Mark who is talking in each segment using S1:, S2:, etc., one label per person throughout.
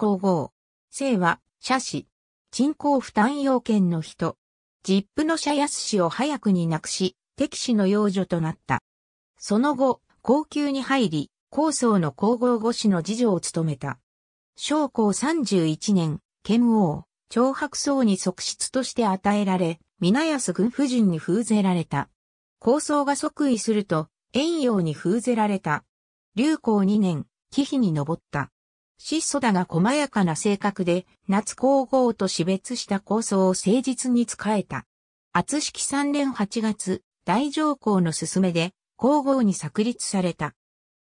S1: 皇后。姓は、社氏。鎮口負担要件の人。実父の社康氏を早くに亡くし、敵氏の養女となった。その後、高級に入り、高層の皇后御氏の次女を務めた。将三31年、剣王、長白僧に側室として与えられ、皆安軍夫人に封ぜられた。高僧が即位すると、遠洋に封ぜられた。流行2年、忌妃に登った。質素だが細やかな性格で、夏皇后と死別した構想を誠実に仕えた。厚式3年8月、大上皇の勧めで、皇后に作立された。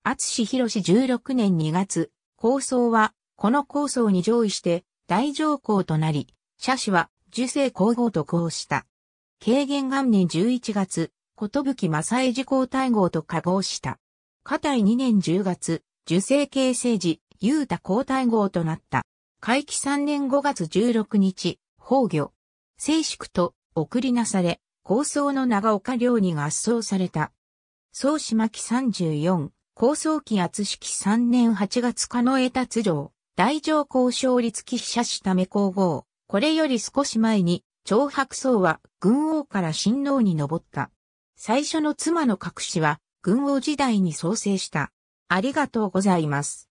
S1: 厚氏広16年2月、構想は、この構想に上位して、大上皇となり、社氏は、受精皇后と交した。軽減元年11月、ことぶき正江寺皇太后と加合した。下体2年10月、受精形成時、ユータ皇太后となった。会期3年5月16日、崩御、静粛と送りなされ、高僧の長岡領に合奏された。宗島記34、高僧期厚式3年8月加野江達城、大乗高勝立記者しため皇后。これより少し前に、長白僧は軍王から親王に登った。最初の妻の隠しは、軍王時代に創生した。ありがとうございます。